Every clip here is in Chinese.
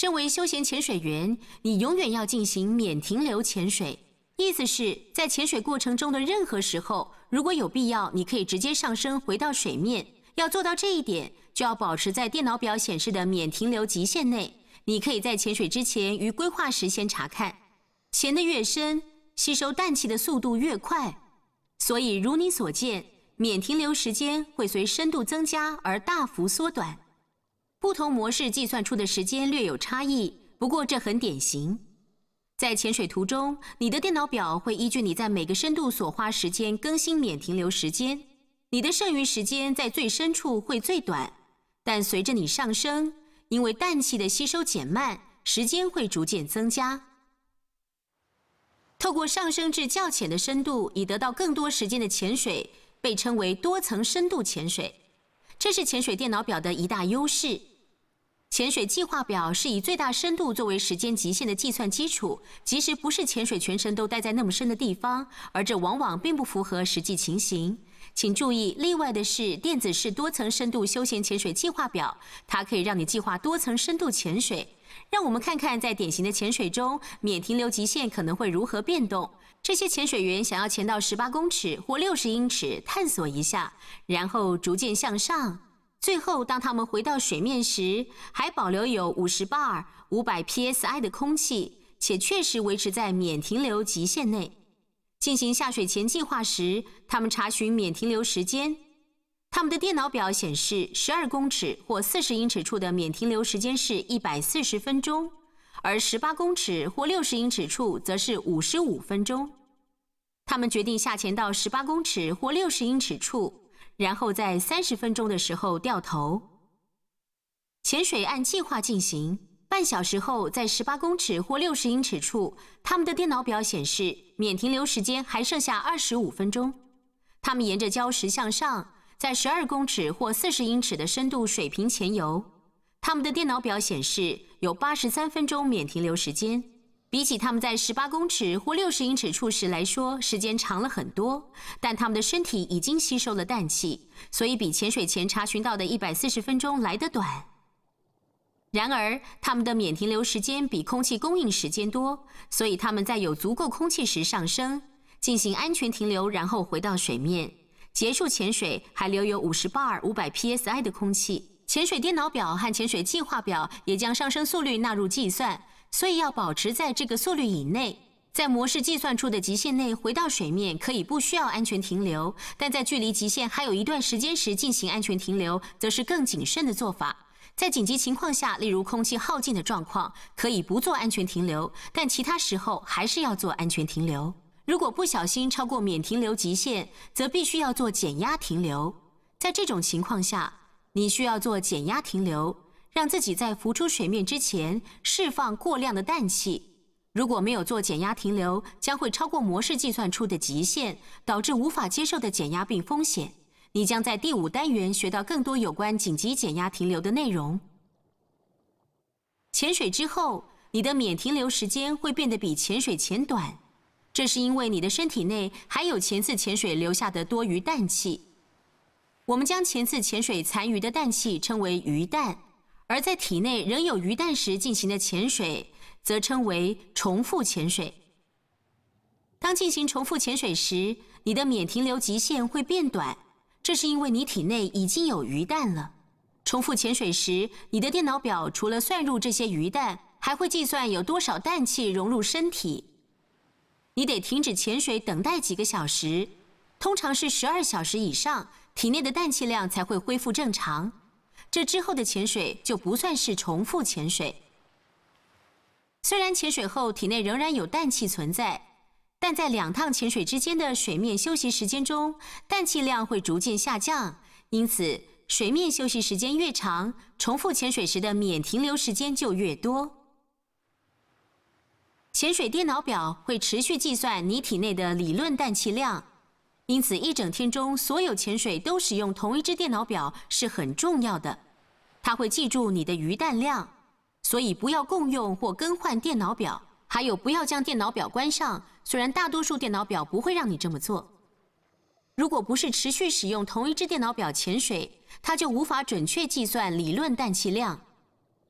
身为休闲潜水员，你永远要进行免停留潜水，意思是在潜水过程中的任何时候，如果有必要，你可以直接上升回到水面。要做到这一点，就要保持在电脑表显示的免停留极限内。你可以在潜水之前与规划时先查看。潜得越深，吸收氮气的速度越快，所以如你所见，免停留时间会随深度增加而大幅缩短。不同模式计算出的时间略有差异，不过这很典型。在潜水途中，你的电脑表会依据你在每个深度所花时间更新免停留时间。你的剩余时间在最深处会最短，但随着你上升，因为氮气的吸收减慢，时间会逐渐增加。透过上升至较浅的深度以得到更多时间的潜水，被称为多层深度潜水。这是潜水电脑表的一大优势。潜水计划表是以最大深度作为时间极限的计算基础，即使不是潜水，全程都待在那么深的地方，而这往往并不符合实际情形。请注意，例外的是电子式多层深度休闲潜水计划表，它可以让你计划多层深度潜水。让我们看看，在典型的潜水中，免停留极限可能会如何变动。这些潜水员想要潜到十八公尺或六十英尺，探索一下，然后逐渐向上。最后，当他们回到水面时，还保留有五十 bar、五百 PSI 的空气，且确实维持在免停留极限内。进行下水前计划时，他们查询免停留时间。他们的电脑表显示，十二公尺或四十英尺处的免停留时间是一百四十分钟，而十八公尺或六十英尺处则是五十五分钟。他们决定下潜到十八公尺或六十英尺处，然后在三十分钟的时候掉头。潜水按计划进行，半小时后在十八公尺或六十英尺处，他们的电脑表显示免停留时间还剩下二十五分钟。他们沿着礁石向上。在十二公尺或四十英尺的深度水平潜游，他们的电脑表显示有八十三分钟免停留时间，比起他们在十八公尺或六十英尺处时来说，时间长了很多。但他们的身体已经吸收了氮气，所以比潜水前查询到的一百四十分钟来得短。然而，他们的免停留时间比空气供应时间多，所以他们在有足够空气时上升，进行安全停留，然后回到水面。结束潜水还留有五十 bar 五百 psi 的空气。潜水电脑表和潜水计划表也将上升速率纳入计算，所以要保持在这个速率以内。在模式计算出的极限内回到水面，可以不需要安全停留；但在距离极限还有一段时间时进行安全停留，则是更谨慎的做法。在紧急情况下，例如空气耗尽的状况，可以不做安全停留；但其他时候还是要做安全停留。如果不小心超过免停留极限，则必须要做减压停留。在这种情况下，你需要做减压停留，让自己在浮出水面之前释放过量的氮气。如果没有做减压停留，将会超过模式计算出的极限，导致无法接受的减压病风险。你将在第五单元学到更多有关紧急减压停留的内容。潜水之后，你的免停留时间会变得比潜水前短。这是因为你的身体内还有前次潜水留下的多余氮气。我们将前次潜水残余的氮气称为余氮，而在体内仍有余氮时进行的潜水，则称为重复潜水。当进行重复潜水时，你的免停留极限会变短，这是因为你体内已经有余氮了。重复潜水时，你的电脑表除了算入这些余氮，还会计算有多少氮气融入身体。你得停止潜水，等待几个小时，通常是十二小时以上，体内的氮气量才会恢复正常。这之后的潜水就不算是重复潜水。虽然潜水后体内仍然有氮气存在，但在两趟潜水之间的水面休息时间中，氮气量会逐渐下降。因此，水面休息时间越长，重复潜水时的免停留时间就越多。潜水电脑表会持续计算你体内的理论氮气量，因此一整天中所有潜水都使用同一只电脑表是很重要的。它会记住你的余氮量，所以不要共用或更换电脑表。还有，不要将电脑表关上，虽然大多数电脑表不会让你这么做。如果不是持续使用同一只电脑表潜水，它就无法准确计算理论氮气量。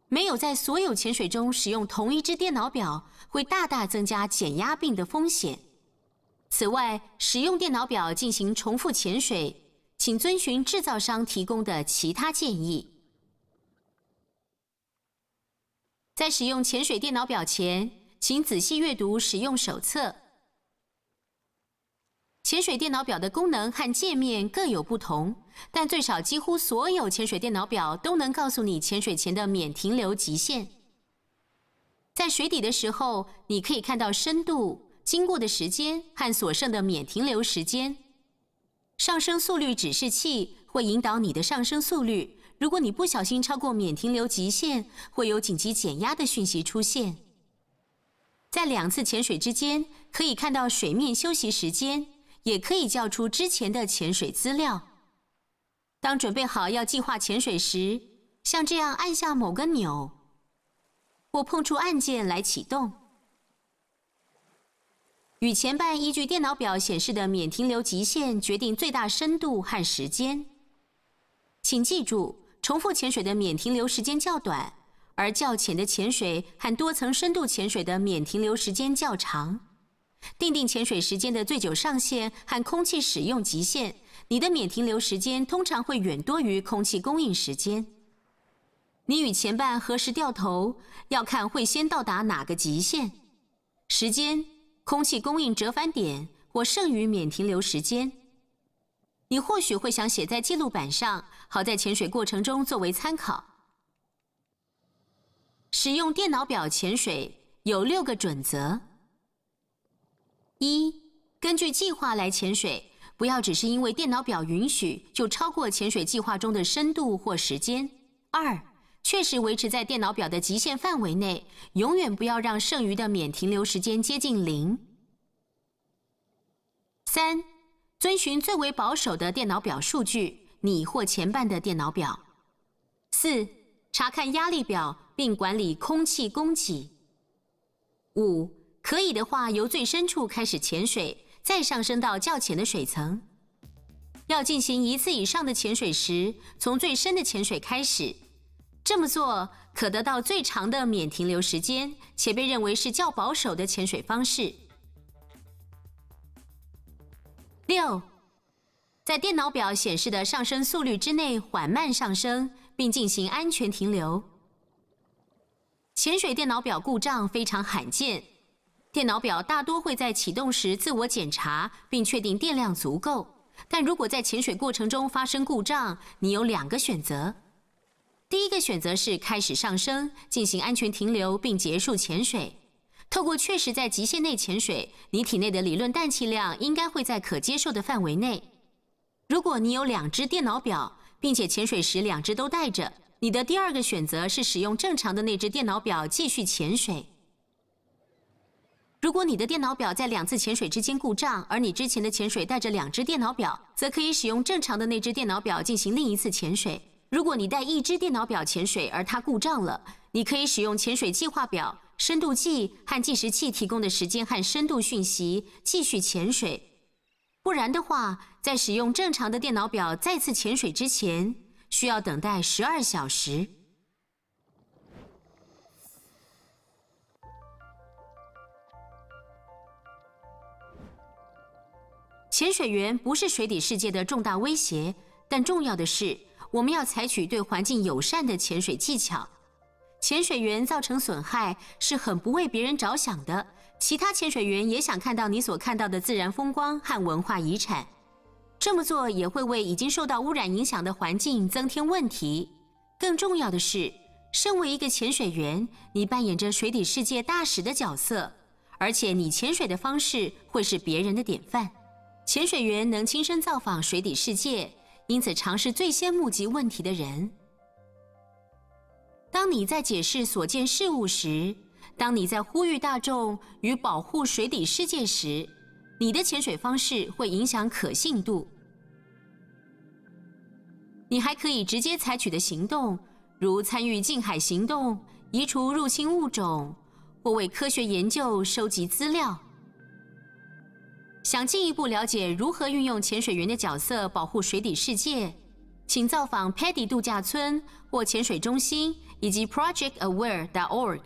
没有在所有潜水中使用同一只电脑表，会大大增加减压病的风险。此外，使用电脑表进行重复潜水，请遵循制造商提供的其他建议。在使用潜水电脑表前，请仔细阅读使用手册。潜水电脑表的功能和界面各有不同，但最少几乎所有潜水电脑表都能告诉你潜水前的免停留极限。在水底的时候，你可以看到深度、经过的时间和所剩的免停留时间。上升速率指示器会引导你的上升速率。如果你不小心超过免停留极限，会有紧急减压的讯息出现。在两次潜水之间，可以看到水面休息时间。也可以叫出之前的潜水资料。当准备好要计划潜水时，像这样按下某个钮或碰触按键来启动。与前半依据电脑表显示的免停留极限决定最大深度和时间。请记住，重复潜水的免停留时间较短，而较浅的潜水和多层深度潜水的免停留时间较长。定定潜水时间的最久上限和空气使用极限，你的免停留时间通常会远多于空气供应时间。你与前伴何时掉头，要看会先到达哪个极限：时间、空气供应折返点或剩余免停留时间。你或许会想写在记录板上，好在潜水过程中作为参考。使用电脑表潜水有六个准则。一、根据计划来潜水，不要只是因为电脑表允许就超过潜水计划中的深度或时间。二、确实维持在电脑表的极限范围内，永远不要让剩余的免停留时间接近零。三、遵循最为保守的电脑表数据，你或前半的电脑表。四、查看压力表并管理空气供给。五。可以的话，由最深处开始潜水，再上升到较浅的水层。要进行一次以上的潜水时，从最深的潜水开始，这么做可得到最长的免停留时间，且被认为是较保守的潜水方式。六，在电脑表显示的上升速率之内缓慢上升，并进行安全停留。潜水电脑表故障非常罕见。电脑表大多会在启动时自我检查，并确定电量足够。但如果在潜水过程中发生故障，你有两个选择：第一个选择是开始上升，进行安全停留并结束潜水。透过确实在极限内潜水，你体内的理论氮气量应该会在可接受的范围内。如果你有两只电脑表，并且潜水时两只都带着，你的第二个选择是使用正常的那只电脑表继续潜水。如果你的电脑表在两次潜水之间故障，而你之前的潜水带着两只电脑表，则可以使用正常的那只电脑表进行另一次潜水。如果你带一只电脑表潜水而它故障了，你可以使用潜水计划表、深度计和计时器提供的时间和深度讯息继续潜水。不然的话，在使用正常的电脑表再次潜水之前，需要等待十二小时。潜水员不是水底世界的重大威胁，但重要的是，我们要采取对环境友善的潜水技巧。潜水员造成损害是很不为别人着想的。其他潜水员也想看到你所看到的自然风光和文化遗产。这么做也会为已经受到污染影响的环境增添问题。更重要的是，身为一个潜水员，你扮演着水底世界大使的角色，而且你潜水的方式会是别人的典范。潜水员能亲身造访水底世界，因此尝试最先目击问题的人。当你在解释所见事物时，当你在呼吁大众与保护水底世界时，你的潜水方式会影响可信度。你还可以直接采取的行动，如参与近海行动、移除入侵物种或为科学研究收集资料。想进一步了解如何运用潜水员的角色保护水底世界，请造访 Paddy 度假村或潜水中心，以及 ProjectAware.org。